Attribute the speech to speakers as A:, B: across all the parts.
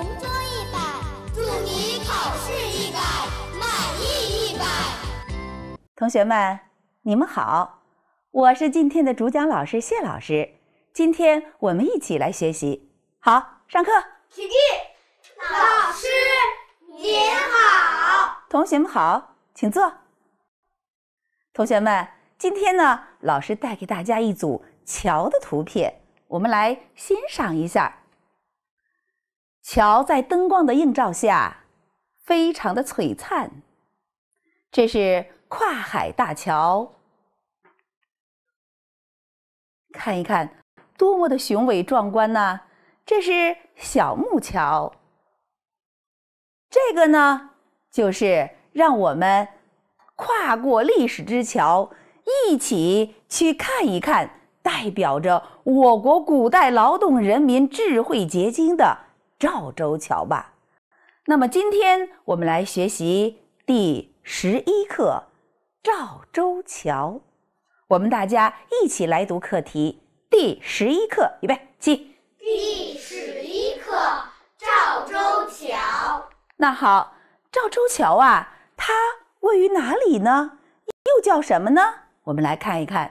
A: 同桌一百，祝你考试一百，满意一百。同学们，你们好，我是今天的主讲老师谢老师。今天我们一起来学习，好，上课。起立，老师您好，同学们好，请坐。同学们，今天呢，老师带给大家一组桥的图片，我们来欣赏一下。桥在灯光的映照下，非常的璀璨。这是跨海大桥，看一看多么的雄伟壮观呢，这是小木桥。这个呢，就是让我们跨过历史之桥，一起去看一看，代表着我国古代劳动人民智慧结晶的。赵州桥吧。那么，今天我们来学习第十一课《赵州桥》。我们大家一起来读课题：第十一课，预备，起。第十一课《赵州桥》。那好，《赵州桥》啊，它位于哪里呢？又叫什么呢？我们来看一看，《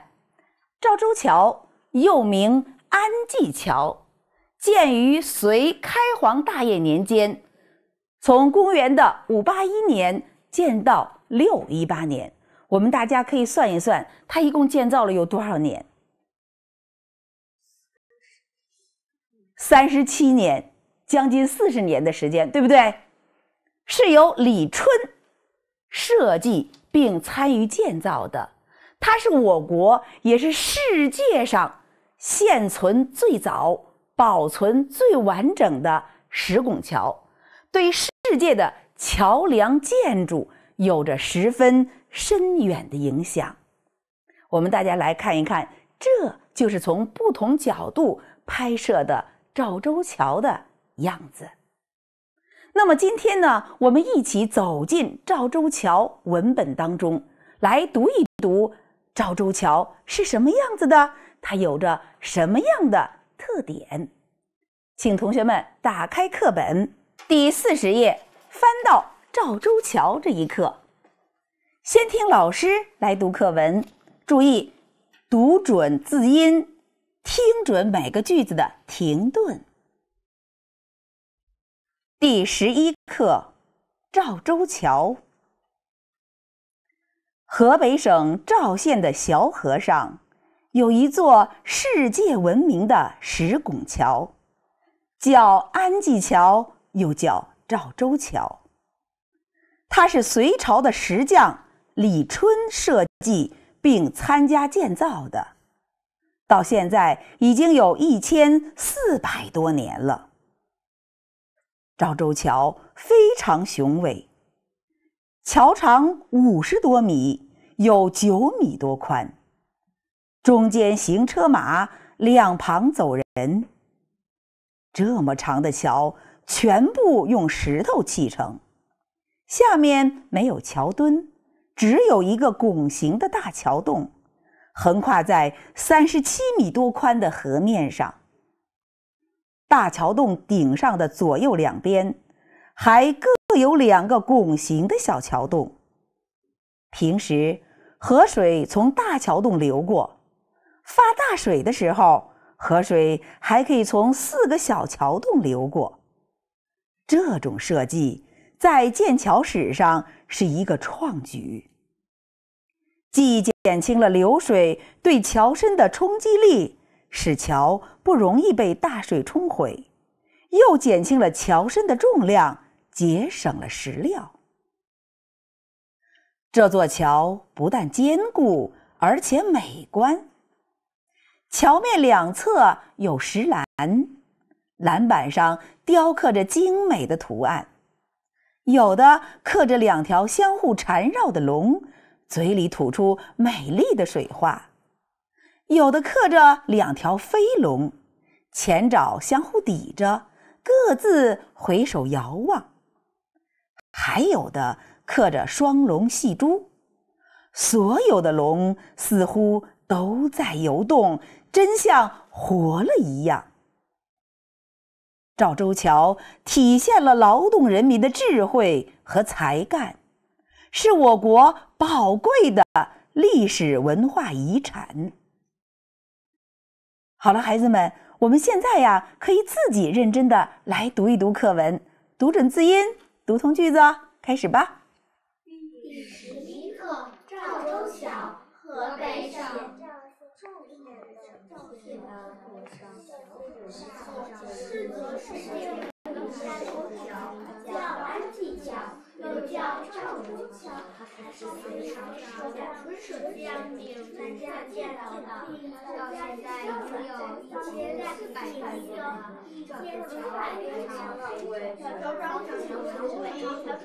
A: 赵州桥》又名安济桥。建于隋开皇大业年间，从公元的581年建到618年，我们大家可以算一算，它一共建造了有多少年？三十七年，将近四十年的时间，对不对？是由李春设计并参与建造的，它是我国也是世界上现存最早。保存最完整的石拱桥，对世界的桥梁建筑有着十分深远的影响。我们大家来看一看，这就是从不同角度拍摄的赵州桥的样子。那么今天呢，我们一起走进赵州桥文本当中，来读一读赵州桥是什么样子的，它有着什么样的？特点，请同学们打开课本第四十页，翻到《赵州桥》这一课。先听老师来读课文，注意读准字音，听准每个句子的停顿。第十一课《赵州桥》，河北省赵县的小河上。有一座世界闻名的石拱桥，叫安济桥，又叫赵州桥。它是隋朝的石匠李春设计并参加建造的，到现在已经有一千四百多年了。赵州桥非常雄伟，桥长五十多米，有九米多宽。中间行车马，两旁走人。这么长的桥全部用石头砌成，下面没有桥墩，只有一个拱形的大桥洞，横跨在三十七米多宽的河面上。大桥洞顶上的左右两边，还各有两个拱形的小桥洞。平时河水从大桥洞流过。发大水的时候，河水还可以从四个小桥洞流过。这种设计在建桥史上是一个创举，既减轻了流水对桥身的冲击力，使桥不容易被大水冲毁，又减轻了桥身的重量，节省了石料。这座桥不但坚固，而且美观。桥面两侧有石栏，栏板上雕刻着精美的图案，有的刻着两条相互缠绕的龙，嘴里吐出美丽的水花；有的刻着两条飞龙，前爪相互抵着，各自回首遥望；还有的刻着双龙戏珠。所有的龙似乎都在游动。真像活了一样。赵州桥体现了劳动人民的智慧和才干，是我国宝贵的历史文化遗产。好了，孩子们，我们现在呀，可以自己认真的来读一读课文，读准字音，读通句子，开始吧。这座世界上最长的桥，叫安济桥，又叫赵州桥。它是世界上最早的石拱桥，到现在已经有一千四百多年了。一千四百多年了，为表彰它的伟大成就，人们用“赵”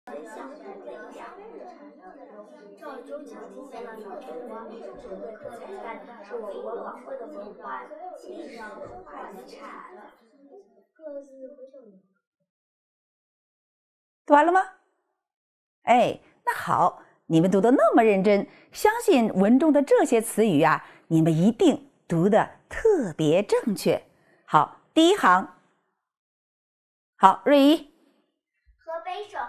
A: 赵州桥体现了国的特是我国宝贵的文化。文化遗产各自读完了吗？哎，那好，你们读的那么认真，相信文中的这些词语啊，你们一定读的特别正确。好，第一行。好，瑞一。河北省。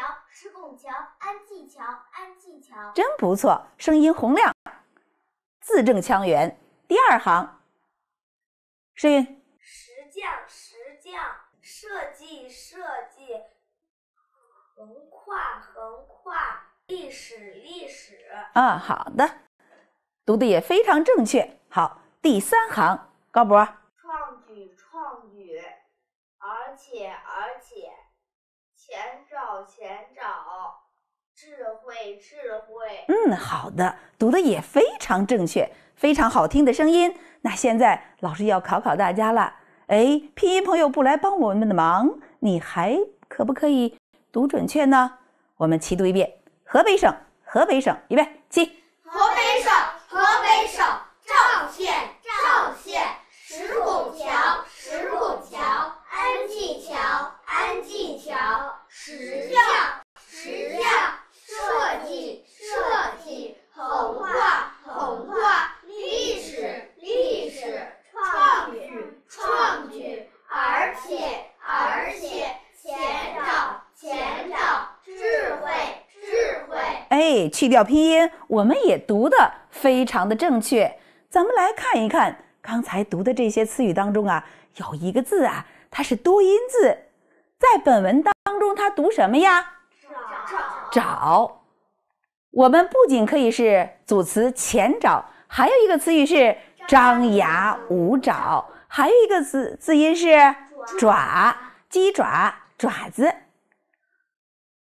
A: 桥，石拱桥，安济桥，安济桥，真不错，声音洪亮，字正腔圆。第二行，诗韵，石匠，石匠，设计，设计，横跨，横跨，历史，历史。嗯，好的，读的也非常正确。好，第三行，高博，创举，创举，而且，而且。前找智慧，智慧。嗯，好的，读的也非常正确，非常好听的声音。那现在老师要考考大家了，哎，拼音朋友不来帮我们的忙，你还可不可以读准确呢？我们齐读一遍，河北省，河北省，预备，起。河北省，河北省，赵县。像石像设计设计横画横画历史历史创举创举而且而且前导前导智慧智慧哎，去掉拼音，我们也读的非常的正确。咱们来看一看刚才读的这些词语当中啊，有一个字啊，它是多音字。在本文当当中，它读什么呀？找。我们不仅可以是组词“前找”，还有一个词语是“张牙舞爪”，还有一个字字音是“爪”，鸡爪、爪子。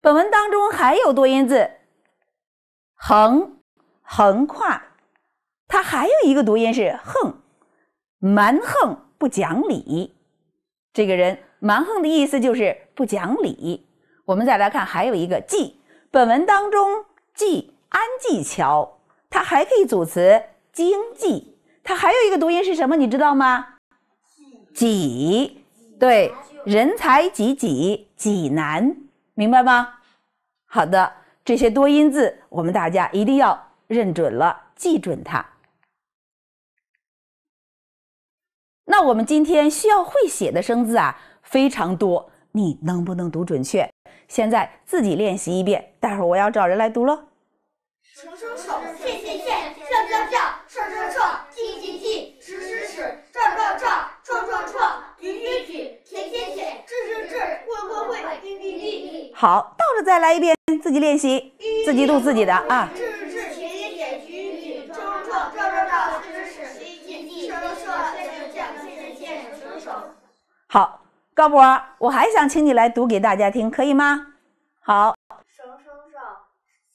A: 本文当中还有多音字，“横”横跨，它还有一个读音是“横”，蛮横不讲理。这个人。蛮横的意思就是不讲理。我们再来看，还有一个“济”。本文当中“济安济桥”，它还可以组词“经济”。它还有一个读音是什么？你知道吗？济，对，人才济济，济南，明白吗？好的，这些多音字，我们大家一定要认准了，记准它。那我们今天需要会写的生字啊。非常多，你能不能读准确？现在自己练习一遍，待会儿我要找人来读了。手，记记举会好，倒着再来一遍，自己练习，自己读自己的啊。好。高博，我还想请你来读给大家听，可以吗？好。省省省，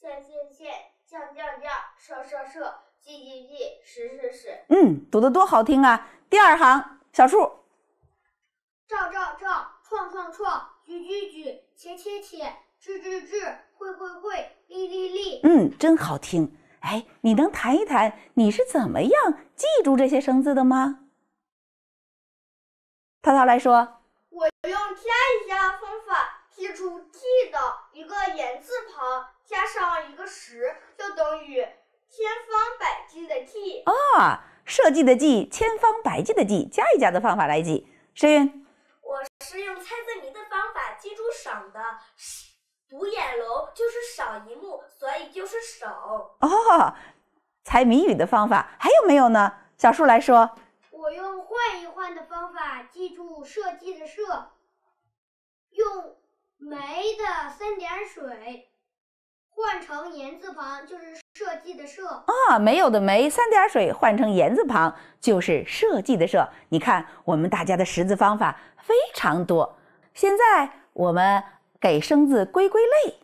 A: 县县县，降降降，设设设，记记记，实实实。嗯，读的多好听啊！第二行，小树。照照照，创创创，举举举，切切切，治治治，会会会，立立立。嗯，真好听。哎，你能谈一谈你是怎么样记住这些生字的吗？涛涛来说。我用加一加方法记住“记”的一个言字旁加上一个十，就等于千方百计的“记”啊。设计的“计”，千方百计的“计”，加一加的方法来记。诗韵，我是用猜字谜的方法记住“省”的。独眼龙就是少一目，所以就是省。哦，猜谜语的方法还有没有呢？小树来说。我用换一换的方法记住设计的设，用煤的三点水换成言字旁就是设计的设。啊，没有的煤三点水换成言字旁就是设计的设。你看，我们大家的识字方法非常多。现在我们给生字归归类，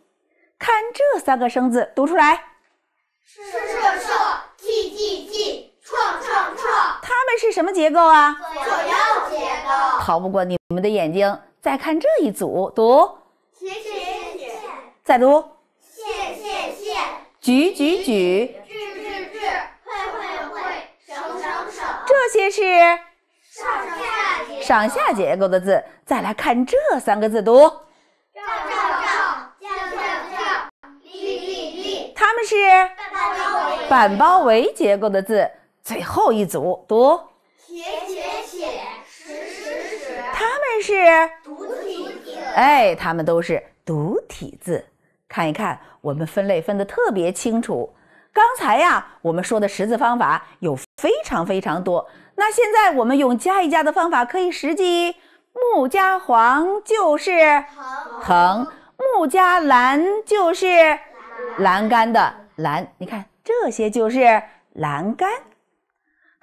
A: 看这三个生字读出来：设设是，记记记创创创，它们是什么结构啊？左右结构，逃不过你们的眼睛。再看这一组，读，写写写，再读，写写写，举举举，举举举，会会会，省省省，这些是上下结构的字。再来看这三个字，读，照照照，叫叫叫，立立立，它们是反包围结构的字。最后一组读，写写写，十十十，他们是独体字。哎，他们都是独体字。看一看，我们分类分的特别清楚。刚才呀，我们说的识字方法有非常非常多。那现在我们用加一加的方法可以实际。木加黄就是横，木加蓝就是栏杆的栏。你看这些就是栏杆。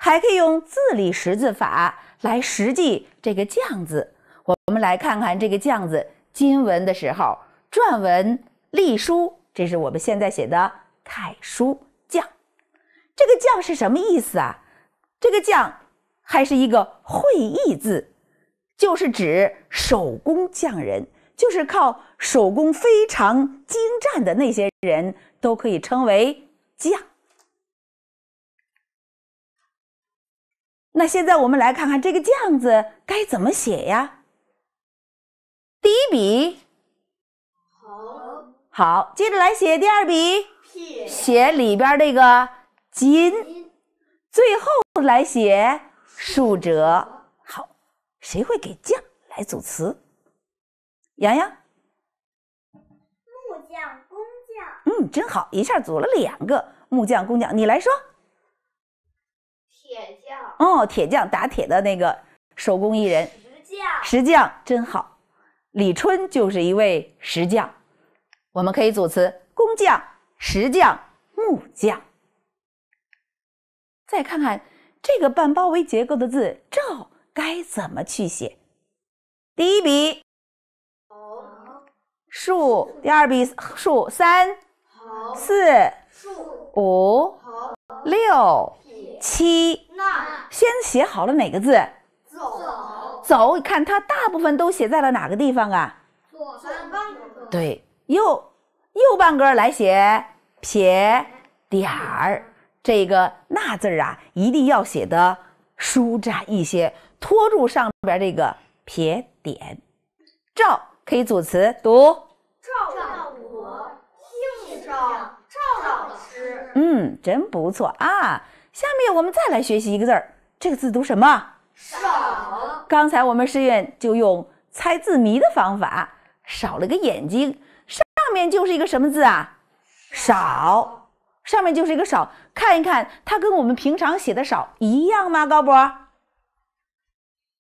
A: 还可以用字理识字法来识记这个“将字。我们来看看这个“将字，金文的时候、篆文、隶书，这是我们现在写的楷书“将，这个“将是什么意思啊？这个“将还是一个会意字，就是指手工匠人，就是靠手工非常精湛的那些人都可以称为“匠”。那现在我们来看看这个“酱”字该怎么写呀？第一笔，横，好，接着来写第二笔，撇，写里边这个“金。最后来写竖折。好，谁会给“酱”来组词？洋洋，木匠、工匠。嗯，真好，一下组了两个木匠、工匠。你来说。铁匠哦，铁匠打铁的那个手工艺人，石匠石匠真好。李春就是一位石匠，我们可以组词：工匠、石匠、木匠。再看看这个半包围结构的字“赵”该怎么去写？第一笔横，竖；第二笔竖，三，四，五，六，七。先写好了哪个字？走走，看它大部分都写在了哪个地方啊？左半格。对，右右半格来写撇点儿。这个那字啊，一定要写的舒展一些，托住上边这个撇点。赵可以组词，读赵赵国、姓赵、赵老师。嗯，真不错啊！下面我们再来学习一个字儿。这个字读什么？少。刚才我们师院就用猜字谜的方法，少了个眼睛，上面就是一个什么字啊？少，上面就是一个少。看一看，它跟我们平常写的少一样吗？高博，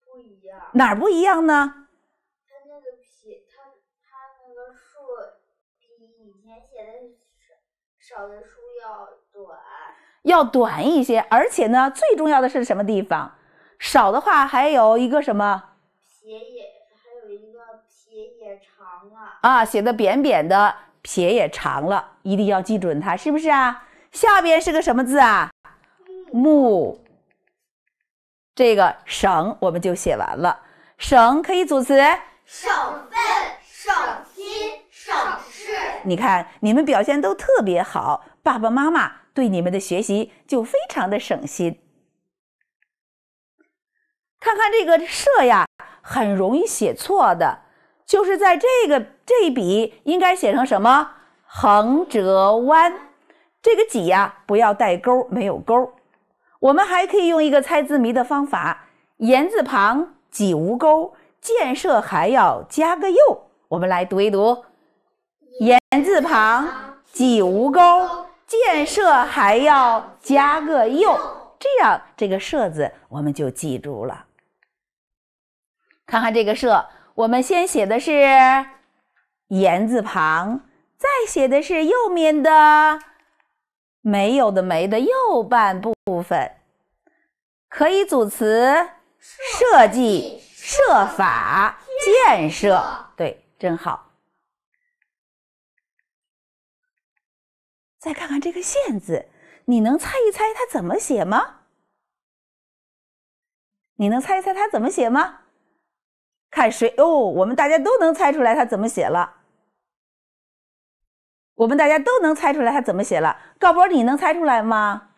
A: 不一样。哪不一样呢？他那个撇，他他那个竖比以前写的少少的竖要短。要短一些，而且呢，最重要的是什么地方？少的话还有一个什么？撇也还有一个撇也长了。啊，写的扁扁的，撇也长了，一定要记准它，是不是啊？下边是个什么字啊？木。这个省我们就写完了。省可以组词：省份、省心、省市。你看你们表现都特别好，爸爸妈妈。对你们的学习就非常的省心。看看这个“设”呀，很容易写错的，就是在这个这一笔应该写成什么？横折弯。这个“几”呀，不要带勾，没有勾。我们还可以用一个猜字谜的方法：“言字旁几无勾，建设还要加个又。我们来读一读：“言字旁几无勾，建设还要加个又，这样这个“设”字我们就记住了。看看这个“设”，我们先写的是言字旁，再写的是右面的“没”有的“没”的右半部分，可以组词：设计、设法、建设。对，真好。再看看这个“线”字，你能猜一猜它怎么写吗？你能猜一猜它怎么写吗？看谁哦，我们大家都能猜出来它怎么写了。我们大家都能猜出来它怎么写了。高波，你能猜出来吗？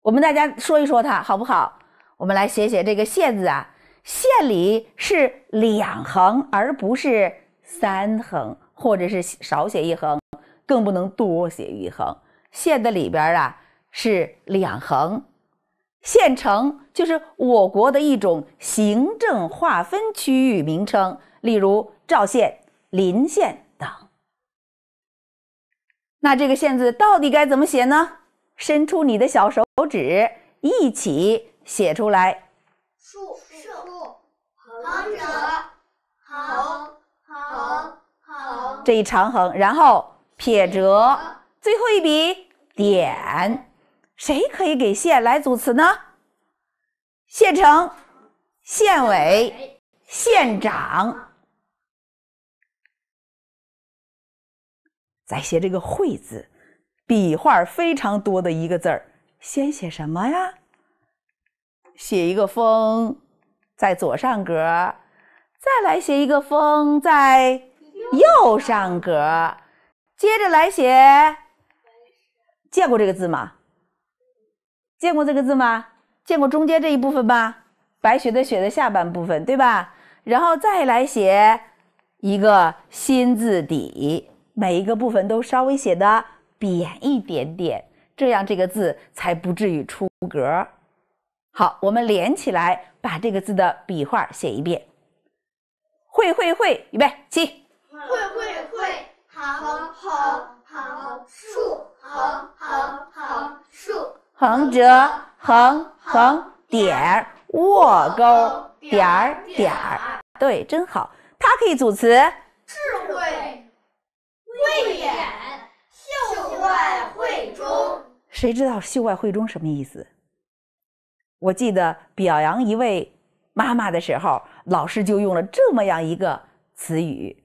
A: 我们大家说一说它好不好？我们来写写这个“线”字啊，“线”里是两横，而不是三横，或者是少写一横。更不能多写一横，县的里边啊是两横。县城就是我国的一种行政划分区域名称，例如赵县、临县等。那这个“县”字到底该怎么写呢？伸出你的小手手指，一起写出来。竖、竖、横折、横、横、横。这一长横，然后。撇折，最后一笔点。谁可以给“县”来组词呢？县城、县委、县长。再写这个“会”字，笔画非常多的一个字儿。先写什么呀？写一个“风”在左上格，再来写一个“风”在右上格。接着来写，见过这个字吗？见过这个字吗？见过中间这一部分吧，白雪的雪的下半部分，对吧？然后再来写一个心字底，每一个部分都稍微写的扁一点点，这样这个字才不至于出格。好，我们连起来把这个字的笔画写一遍。会会会，预备起。会会会。横横横，竖横横横竖，横折横横点，卧钩点儿点儿。对，真好，它可以组词。智慧慧眼，秀外慧中。谁知道秀外慧中什么意思？我记得表扬一位妈妈的时候，老师就用了这么样一个词语。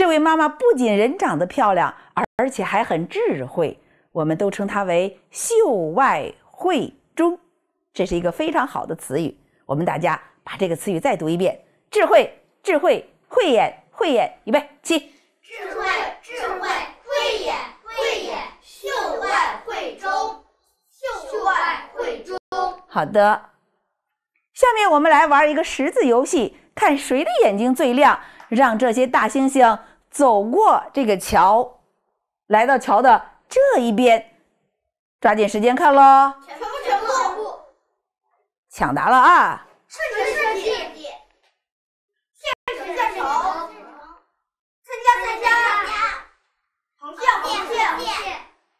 A: 这位妈妈不仅人长得漂亮，而且还很智慧，我们都称她为秀外慧中，这是一个非常好的词语。我们大家把这个词语再读一遍：智慧、智慧、慧眼、慧眼。预备，起！智慧、智慧、慧眼、慧眼，秀外慧中，秀外慧中。好的，下面我们来玩一个识字游戏，看谁的眼睛最亮，让这些大猩猩。走过这个桥，来到桥的这一边，抓紧时间看喽！全部全部抢答了啊！是你是你，参加参加，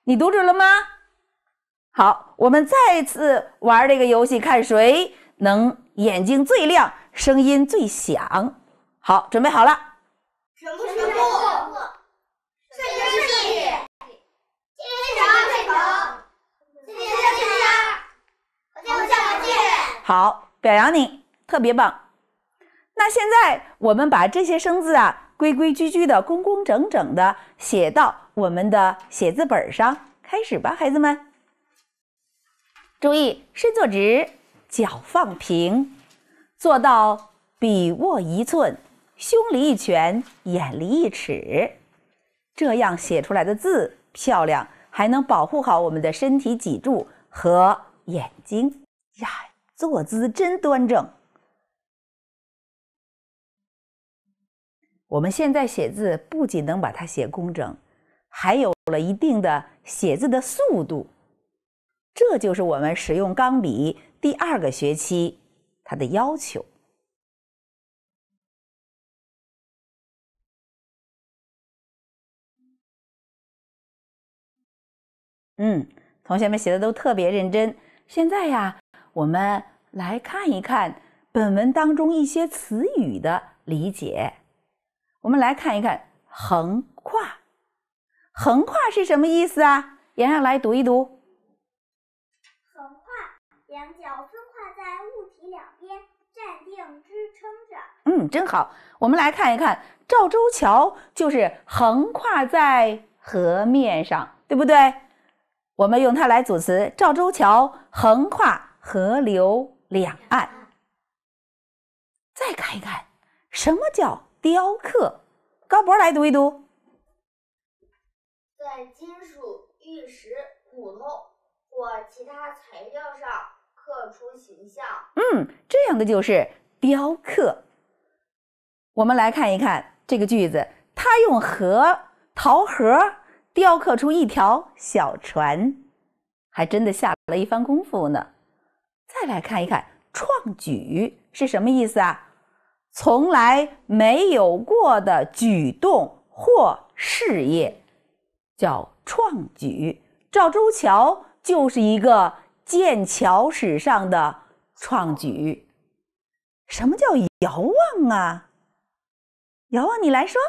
A: 你读准了吗？好，我们再次玩这个游戏，看谁能眼睛最亮，声音最响。好，准备好了，全部是。好，表扬你，特别棒！那现在我们把这些生字啊，规规矩矩的、工工整整的写到我们的写字本上，开始吧，孩子们。注意，身坐直，脚放平，做到笔握一寸，胸离一拳，眼离一尺。这样写出来的字漂亮，还能保护好我们的身体、脊柱和眼睛。坐姿真端正。我们现在写字不仅能把它写工整，还有了一定的写字的速度。这就是我们使用钢笔第二个学期它的要求。嗯，同学们写的都特别认真。现在呀。我们来看一看本文当中一些词语的理解。我们来看一看“横跨”，“横跨”是什么意思啊？洋洋来读一读。横跨，两脚分跨在物体两边，站定支撑着。嗯，真好。我们来看一看赵州桥，就是横跨在河面上，对不对？我们用它来组词，“赵州桥横跨”。河流两岸，再看一看什么叫雕刻。高博来读一读，在金属、玉石、骨头或其他材料上刻出形象。嗯，这样的就是雕刻。我们来看一看这个句子，他用核桃核雕刻出一条小船，还真的下了一番功夫呢。再来看一看“创举”是什么意思啊？从来没有过的举动或事业叫创举。赵州桥就是一个建桥史上的创举。什么叫遥望啊？遥望，你来说。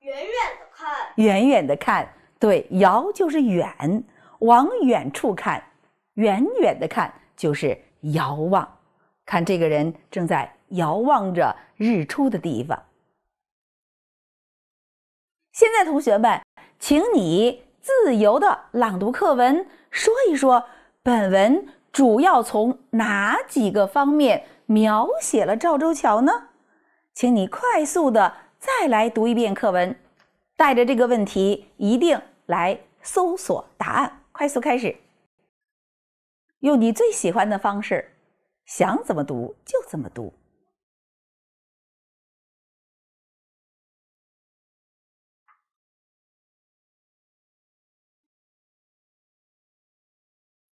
A: 远远的看。远远的看，对，遥就是远，往远处看，远远的看就是。遥望，看这个人正在遥望着日出的地方。现在，同学们，请你自由的朗读课文，说一说本文主要从哪几个方面描写了赵州桥呢？请你快速的再来读一遍课文，带着这个问题，一定来搜索答案。快速开始。用你最喜欢的方式，想怎么读就怎么读。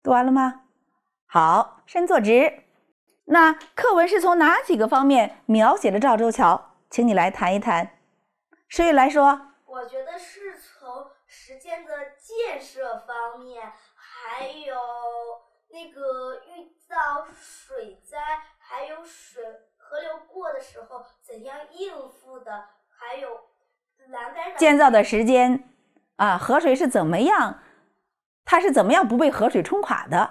A: 读完了吗？好，身坐直。那课文是从哪几个方面描写的赵州桥？请你来谈一谈。诗雨来说，我觉得是从时间的建设方面，还有。那个遇到水灾，还有水河流过的时候怎样应付的？还有建造的时间啊，河水是怎么样？它是怎么样不被河水冲垮的？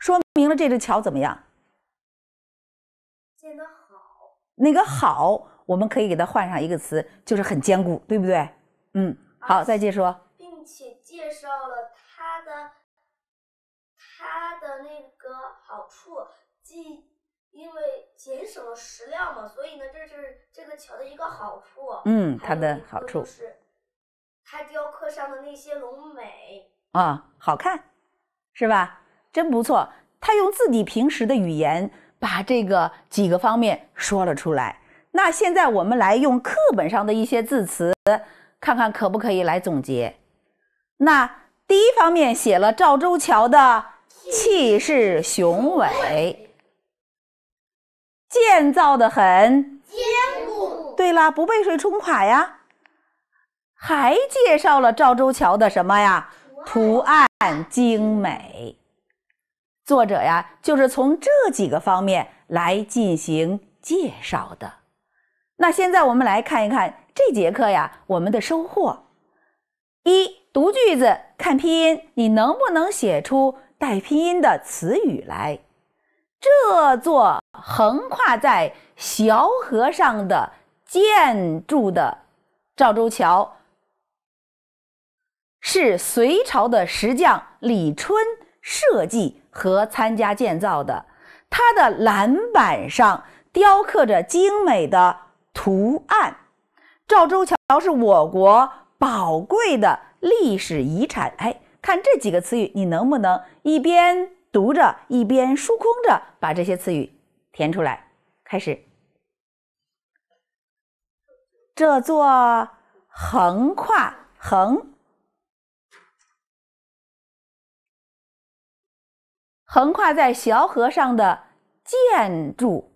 A: 说明了这个桥怎么样？建的好。那个好，我们可以给它换上一个词，就是很坚固，对不对？嗯，好，再接着说。并且介绍了。那个好处，既因为减少了食量嘛，所以呢，这是这个桥的一个好处。嗯，它的好处是，它雕刻上的那些龙美啊，好看是吧？真不错。他用自己平时的语言把这个几个方面说了出来。那现在我们来用课本上的一些字词，看看可不可以来总结。那第一方面写了赵州桥的。气势雄伟，建造的很坚固。对了，不被水冲垮呀。还介绍了赵州桥的什么呀？图案精美。作者呀，就是从这几个方面来进行介绍的。那现在我们来看一看这节课呀，我们的收获：一、读句子，看拼音，你能不能写出？带拼音的词语来。这座横跨在小河上的建筑的赵州桥，是隋朝的石匠李春设计和参加建造的。它的栏板上雕刻着精美的图案。赵州桥是我国宝贵的历史遗产。哎。看这几个词语，你能不能一边读着一边输空着，把这些词语填出来？开始，这座横跨横横跨在小河上的建筑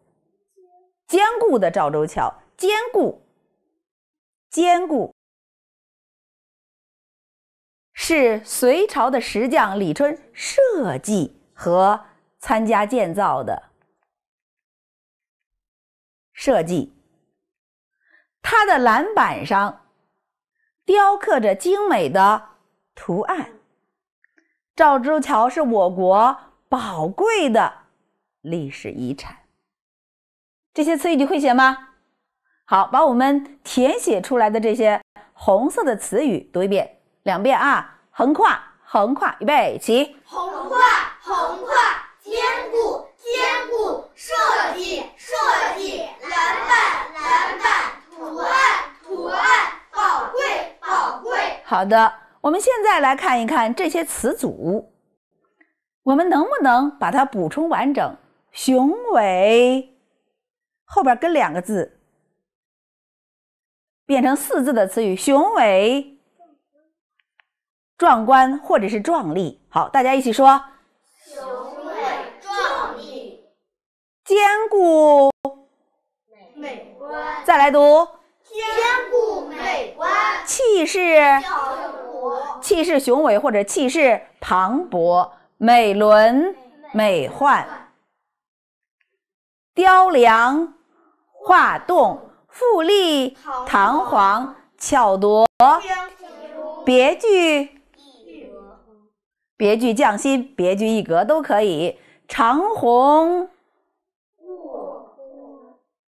A: 坚固的赵州桥，坚固，坚固。是隋朝的石匠李春设计和参加建造的。设计，它的栏板上雕刻着精美的图案。赵州桥是我国宝贵的历史遗产。这些词语你会写吗？好，把我们填写出来的这些红色的词语读一遍、两遍啊。横跨，横跨，预备，起。横跨，横跨，坚固，坚固，设计，设计，蓝板，蓝板，图案，图案，宝贵，宝贵。好的，我们现在来看一看这些词组，我们能不能把它补充完整？雄伟，后边跟两个字，变成四字的词语。雄伟。壮观或者是壮丽，好，大家一起说：雄伟壮丽，坚固，美观。再来读：坚固美观，气势，气势雄伟或者气势磅礴，美轮美奂，雕梁画栋，富丽堂皇，巧夺，别具。别具匠心、别具一格都可以。长虹卧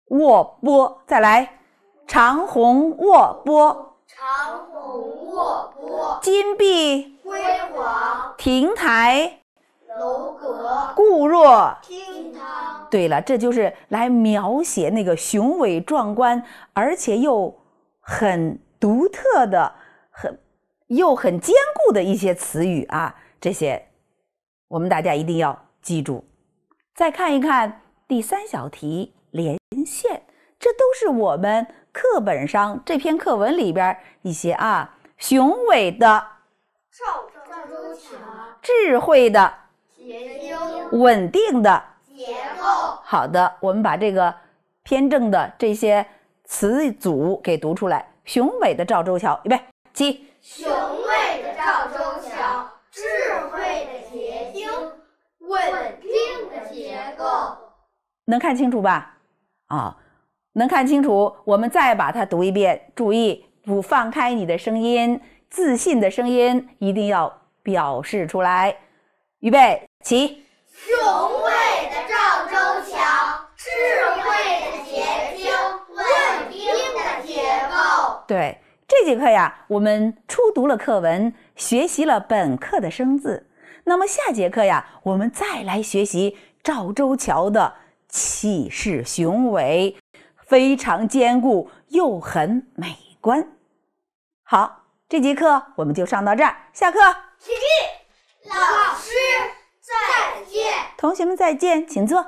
A: 卧波，再来。长虹卧波，长虹卧波。金碧辉煌，亭台楼阁，固若金汤。对了，这就是来描写那个雄伟壮观，而且又很独特的、很又很坚固的一些词语啊。这些，我们大家一定要记住。再看一看第三小题连线，这都是我们课本上这篇课文里边一些啊，雄伟的赵赵州桥，智慧的稳定的结构。好的，我们把这个偏正的这些词组给读出来。雄伟的赵州桥，预备，起。雄伟的赵州。稳定的结构，能看清楚吧？啊，能看清楚。我们再把它读一遍，注意不放开你的声音，自信的声音一定要表示出来。预备，起！雄伟的赵州桥，智慧的结晶，稳定的结构。对，这节课呀，我们初读了课文，学习了本课的生字。那么下节课呀，我们再来学习赵州桥的气势雄伟，非常坚固又很美观。好，这节课我们就上到这儿，下课。起立，老师再见，同学们再见，请坐。